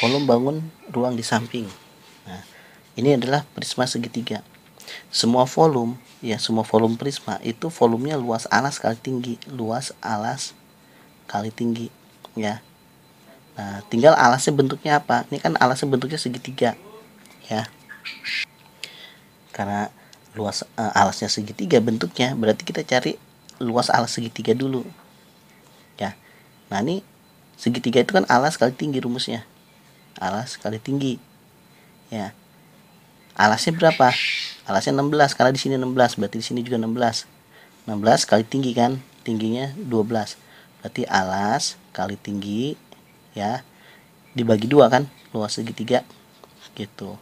kolom bangun ruang di samping. Nah, ini adalah prisma segitiga. Semua volume, ya semua volume prisma itu volumenya luas alas kali tinggi, luas alas kali tinggi, ya. Nah, tinggal alasnya bentuknya apa? Ini kan alasnya bentuknya segitiga, ya. Karena luas uh, alasnya segitiga bentuknya, berarti kita cari luas alas segitiga dulu, ya. Nah, ini segitiga itu kan alas kali tinggi rumusnya, alas kali tinggi ya alasnya berapa alasnya 16 karena di sini 16 berarti di sini juga 16 16 kali tinggi kan tingginya 12 berarti alas kali tinggi ya dibagi dua kan luas segitiga gitu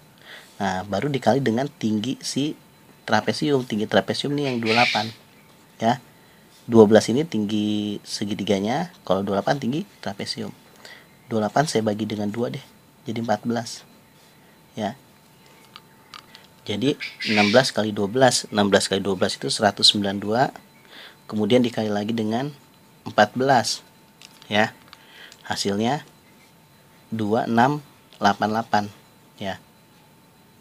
nah baru dikali dengan tinggi si trapesium tinggi trapesium nih yang 28 ya 12 ini tinggi segitiganya kalau 28 tinggi trapesium 28 saya bagi dengan dua deh jadi 14 ya jadi 16 kali 12 16 kali 12 itu 192 kemudian dikali lagi dengan 14 ya hasilnya 2688 ya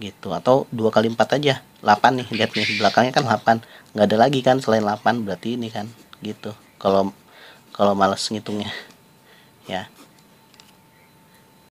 gitu atau dua kali empat aja 8 nih lihat nih belakangnya kan 8 nggak ada lagi kan selain 8 berarti ini kan gitu kalau kalau males ngitungnya ya